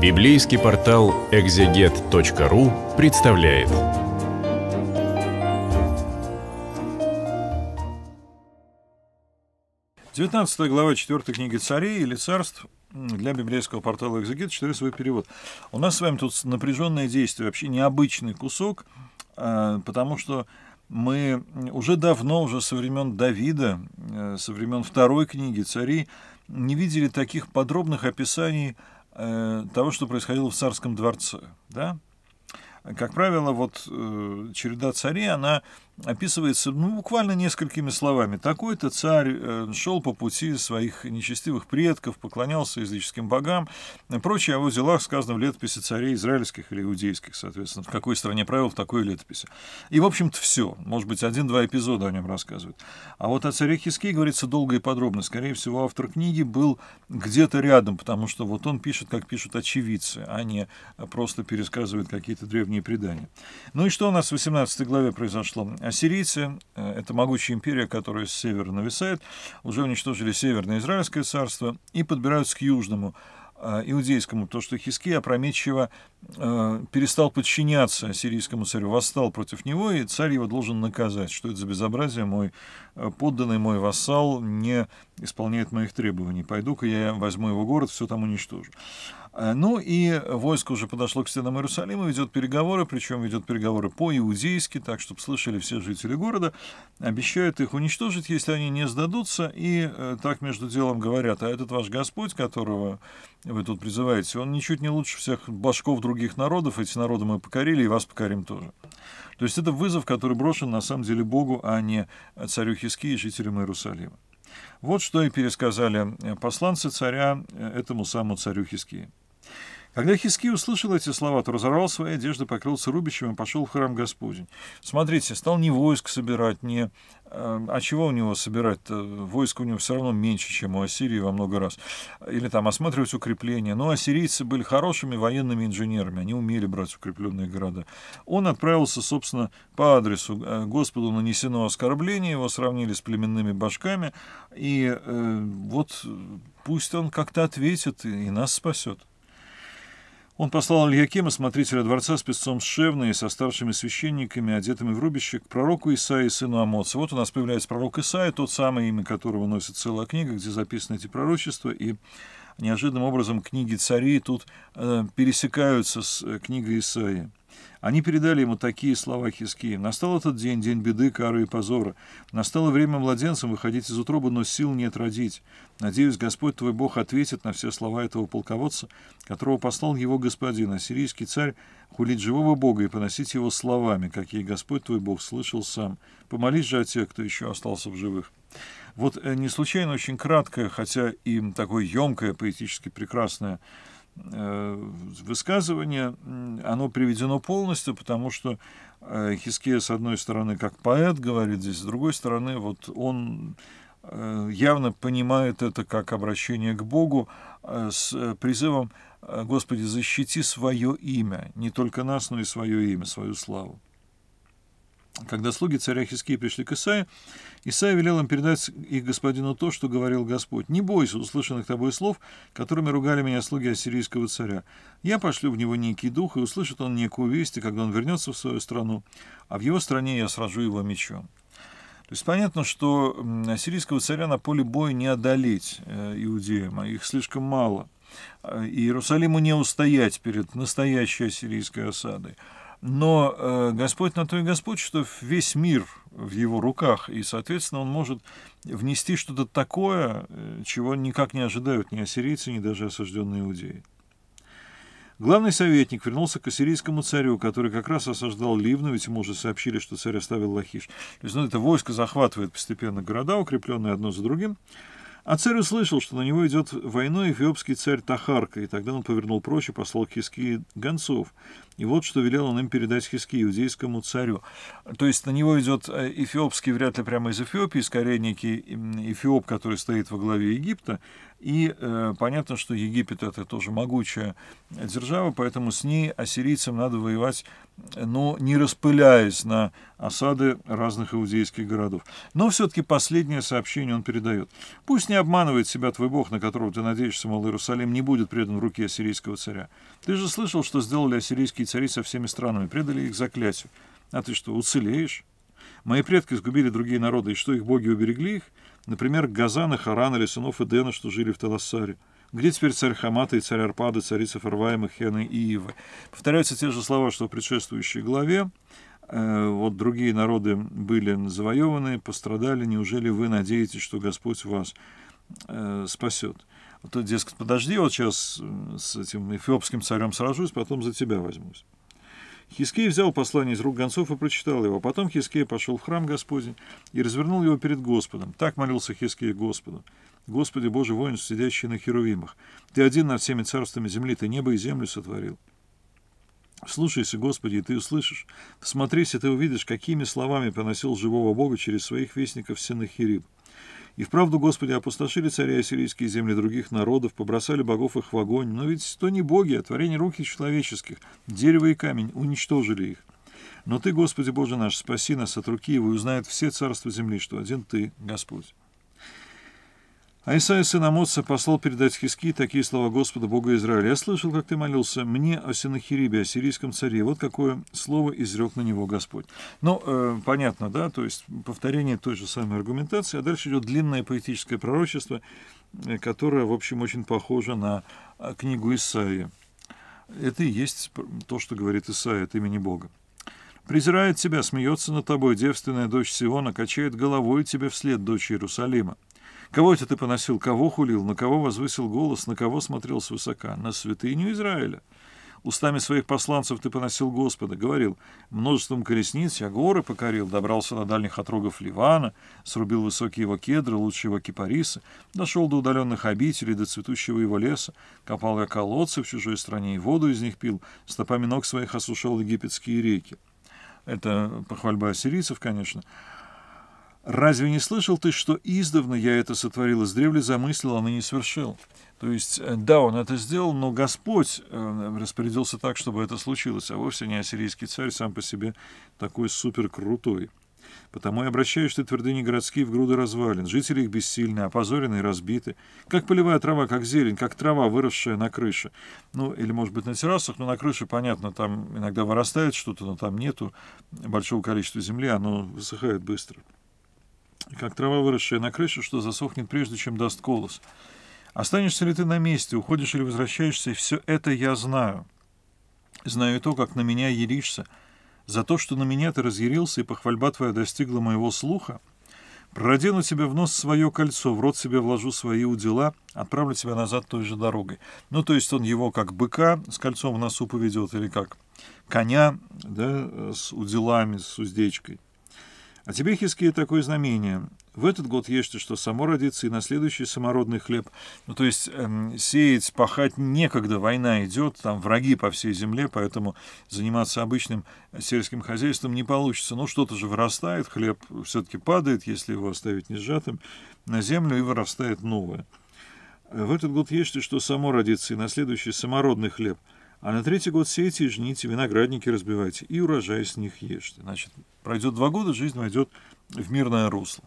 Библейский портал экзегет.ру представляет. Девятнадцатая глава четвертой книги царей или царств для библейского портала «Экзегет» читаю свой перевод. У нас с вами тут напряженное действие, вообще необычный кусок, э, потому что мы уже давно, уже со времен Давида, э, со времен второй книги царей, не видели таких подробных описаний Э, того, что происходило в царском дворце. Да? Как правило, вот э, череда царей, она описывается ну, буквально несколькими словами. Такой-то царь э, шел по пути своих нечестивых предков, поклонялся языческим богам. Э, прочее а о его делах сказано в летописи царей израильских или иудейских, соответственно, в какой стране правил, в такой летописи. И, в общем-то, все. Может быть, один-два эпизода о нем рассказывают. А вот о царе Хиске говорится долго и подробно. Скорее всего, автор книги был где-то рядом, потому что вот он пишет, как пишут очевидцы, а не просто пересказывает какие-то древние предания. Ну и что у нас в 18 главе произошло? Ассирийцы, э, это могучая империя, которая с севера нависает, уже уничтожили Северное Израильское царство и подбираются к Южному э, иудейскому, то, что Хиски опрометчиво э, перестал подчиняться сирийскому царю, восстал против него, и царь его должен наказать, что это за безобразие, мой э, подданный, мой вассал не исполняет моих требований, пойду-ка я возьму его город, все там уничтожу. Э, ну и войско уже подошло к стенам Иерусалима, ведет переговоры, причем ведет переговоры по-иудейски, так, чтобы слышали все жители города, обещают их уничтожить, если они не сдадутся, и э, так между делом говорят, а этот ваш Господь, которого вы тут призываете, он ничуть не лучше всех башков других народов, эти народы мы покорили, и вас покорим тоже. То есть это вызов, который брошен на самом деле Богу, а не царю Хиски и жителям Иерусалима. Вот что и пересказали э, посланцы царя этому самому царю Хискии. Когда Хиски услышал эти слова, то разорвал свои одежды, покрылся рубищем и пошел в храм Господень. Смотрите, стал не войск собирать, не... Э, а чего у него собирать? -то? Войск у него все равно меньше, чем у Ассирии во много раз. Или там осматривать укрепления. Но ассирийцы были хорошими военными инженерами, они умели брать укрепленные города. Он отправился, собственно, по адресу. Э, Господу нанесено оскорбление, его сравнили с племенными башками. И э, вот пусть он как-то ответит и нас спасет. Он послал Ильякима, смотрителя дворца, с песцом Шевной и со старшими священниками, одетыми в рубище, к пророку Исаии, сыну Амоца. Вот у нас появляется пророк Исаия, тот самый, имя которого носит целая книга, где записаны эти пророчества, и неожиданным образом книги царей тут э, пересекаются с э, книгой Исаии. Они передали ему такие слова хиские: «Настал этот день, день беды, кары и позора. Настало время младенцам выходить из утробы, но сил нет родить. Надеюсь, Господь твой Бог ответит на все слова этого полководца, которого послал его господин, ассирийский царь, хулить живого Бога и поносить его словами, какие Господь твой Бог слышал сам. Помолись же о тех, кто еще остался в живых». Вот э, не случайно очень краткое, хотя и такое емкое, поэтически прекрасное э, высказывание, оно приведено полностью, потому что э, Хискея, с одной стороны, как поэт говорит здесь, с другой стороны, вот он явно понимает это как обращение к Богу с призывом «Господи, защити свое имя, не только нас, но и свое имя, свою славу». Когда слуги царя Хиски пришли к Исае, Исаия велел им передать их господину то, что говорил Господь. «Не бойся услышанных тобой слов, которыми ругали меня слуги ассирийского царя. Я пошлю в него некий дух, и услышит он некую весть, и когда он вернется в свою страну, а в его стране я сражу его мечом». То есть понятно, что ассирийского царя на поле боя не одолеть э, иудеям, а их слишком мало. И э, Иерусалиму не устоять перед настоящей ассирийской осадой. Но э, Господь на то и Господь, что весь мир в его руках, и, соответственно, он может внести что-то такое, э, чего никак не ожидают ни ассирийцы, ни даже осажденные иудеи. Главный советник вернулся к ассирийскому царю, который как раз осаждал Ливну, ведь ему уже сообщили, что царь оставил Лахиш. То есть, ну, это войско захватывает постепенно города, укрепленные одно за другим. А царь услышал, что на него идет войной эфиопский царь Тахарка, и тогда он повернул прочь и послал к Хискии гонцов. И вот что велел он им передать Хиски, иудейскому царю. То есть на него идет э, эфиопский, вряд ли прямо из Эфиопии, скорее некий эфиоп, который стоит во главе Египта. И э, понятно, что Египет это тоже могучая держава, поэтому с ней ассирийцам надо воевать, но не распыляясь на осады разных иудейских городов. Но все-таки последнее сообщение он передает. «Пусть не обманывает себя твой Бог, на которого ты надеешься, мол, Иерусалим не будет предан в руке ассирийского царя. Ты же слышал, что сделали ассирийские цари со всеми странами, предали их заклятию. А ты что, уцелеешь? Мои предки сгубили другие народы, и что их боги уберегли их? Например, Газана, Харана или сынов Эдена, что жили в Талассаре. Где теперь царь Хамата и царь Арпада, царица Фарваема, Хены и Иева? Повторяются те же слова, что в предшествующей главе. Э, вот другие народы были завоеваны, пострадали. Неужели вы надеетесь, что Господь вас э, спасет? Тут, дескать, подожди, вот сейчас с этим эфиопским царем сражусь, потом за тебя возьмусь. Хискей взял послание из рук гонцов и прочитал его. Потом Хискей пошел в храм Господень и развернул его перед Господом. Так молился Хискей Господу. «Господи, Боже, воин, сидящий на херувимах, Ты один над всеми царствами земли, Ты небо и землю сотворил. Слушайся, Господи, и Ты услышишь. Смотрись, и Ты увидишь, какими словами поносил живого Бога через своих вестников Синахириб. И вправду, Господи, опустошили царя ассирийские земли других народов, побросали богов их в огонь. Но ведь то не боги, а творение руки человеческих. Дерево и камень уничтожили их. Но Ты, Господи Боже наш, спаси нас от руки его, и узнают все царства земли, что один Ты, Господь. А Исаия, сын Амоца, послал передать Хиски такие слова Господа Бога Израиля. «Я слышал, как ты молился мне о Синахирибе, о сирийском царе». Вот какое слово изрек на него Господь. Ну, э, понятно, да, то есть повторение той же самой аргументации, а дальше идет длинное поэтическое пророчество, э, которое, в общем, очень похоже на э, книгу Исаии. Это и есть то, что говорит Исаия от имени Бога. «Презирает тебя, смеется над тобой девственная дочь Сиона, качает головой тебе вслед дочь Иерусалима». Кого это ты поносил, кого хулил, на кого возвысил голос, на кого смотрел свысока? На святыню Израиля. Устами своих посланцев ты поносил Господа, говорил, множеством колесниц я горы покорил, добрался до дальних отрогов Ливана, срубил высокие его кедры, лучшие его кипарисы, дошел до удаленных обителей, до цветущего его леса, копал я колодцы в чужой стране и воду из них пил, стопами ног своих осушал египетские реки. Это похвальба ассирийцев, конечно. Разве не слышал ты, что издавна я это сотворил, из издревле замыслил, а ныне совершил? То есть, э, да, он это сделал, но Господь э, распорядился так, чтобы это случилось, а вовсе не ассирийский царь сам по себе такой суперкрутой. крутой. Потому и обращаешь ты твердыни городские в груды развалин. Жители их бессильны, опозорены и разбиты. Как полевая трава, как зелень, как трава, выросшая на крыше. Ну, или, может быть, на террасах, но на крыше, понятно, там иногда вырастает что-то, но там нету большого количества земли, оно высыхает быстро как трава, выросшая на крыше, что засохнет прежде, чем даст колос. Останешься ли ты на месте, уходишь или возвращаешься, и все это я знаю. Знаю то, как на меня яришься. За то, что на меня ты разъярился, и похвальба твоя достигла моего слуха, Продену тебе в нос свое кольцо, в рот себе вложу свои удила, отправлю тебя назад той же дорогой. Ну, то есть он его как быка с кольцом в носу поведет, или как коня да, с уделами, с уздечкой. А тебе, Хиския, такое знамение. В этот год ешьте, что само родится, и на следующий самородный хлеб. Ну, то есть эм, сеять, пахать некогда, война идет, там враги по всей земле, поэтому заниматься обычным сельским хозяйством не получится. Ну, что-то же вырастает, хлеб все-таки падает, если его оставить не сжатым, на землю и вырастает новое. Э, в этот год ешьте, что само родится, и на следующий самородный хлеб – а на третий год сеете, жните, виноградники разбивайте, и урожай с них ешьте. Значит, пройдет два года, жизнь войдет в мирное русло.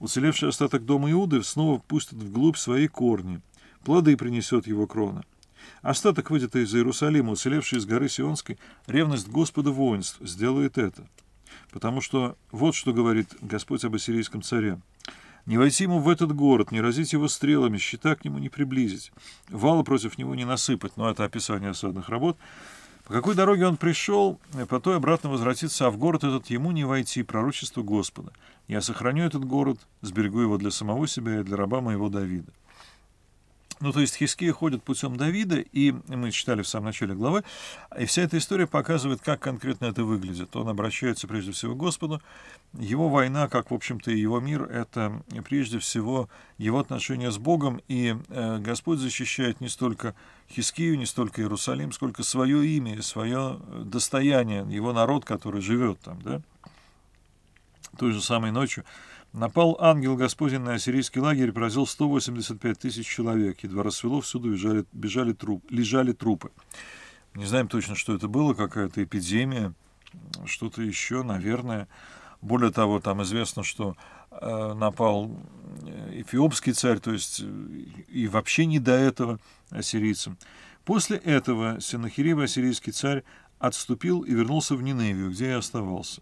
Уцелевший остаток дома Иуды снова пустит вглубь свои корни. Плоды принесет его крона. Остаток, выйдет из Иерусалима, уцелевший из горы Сионской, ревность Господа воинств сделает это. Потому что вот что говорит Господь об ассирийском царе. Не войти ему в этот город, не разить его стрелами, щита к нему не приблизить, вала против него не насыпать, но это описание осадных работ. По какой дороге он пришел, по той обратно возвратиться, а в город этот ему не войти, пророчество Господа. Я сохраню этот город, сберегу его для самого себя и для раба моего Давида. Ну, то есть Хиския ходит путем Давида, и мы читали в самом начале главы, и вся эта история показывает, как конкретно это выглядит. Он обращается прежде всего к Господу. Его война, как, в общем-то, и его мир, это прежде всего его отношения с Богом, и э, Господь защищает не столько Хискию, не столько Иерусалим, сколько свое имя, свое достояние, его народ, который живет там, да. Той же самой ночью Напал ангел Господень на ассирийский лагерь и поразил 185 тысяч человек. Едва рассвело, всюду бежали, бежали труп, лежали трупы. Не знаем точно, что это было, какая-то эпидемия, что-то еще, наверное. Более того, там известно, что э, напал э, эфиопский царь, то есть э, и вообще не до этого ассирийцам. После этого Синахириба ассирийский царь отступил и вернулся в Ниневию, где и оставался.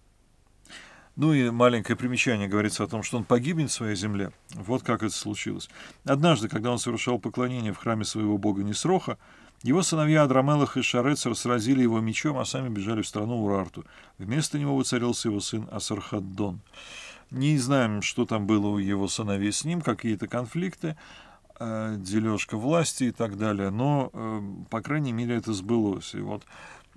Ну и маленькое примечание говорится о том, что он погибнет в своей земле. Вот как это случилось. Однажды, когда он совершал поклонение в храме своего бога Несроха, его сыновья Адрамелах и Шарецер сразили его мечом, а сами бежали в страну Урарту. Вместо него воцарился его сын Асархаддон. Не знаем, что там было у его сыновей с ним, какие-то конфликты, э, дележка власти и так далее, но, э, по крайней мере, это сбылось. И вот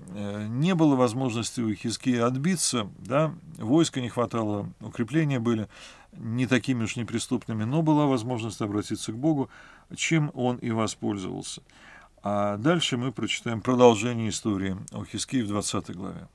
Э, не было возможности у Хиски отбиться, да, войска не хватало, укрепления были не такими уж неприступными, но была возможность обратиться к Богу, чем он и воспользовался. А дальше мы прочитаем продолжение истории о Хиски в 20 главе.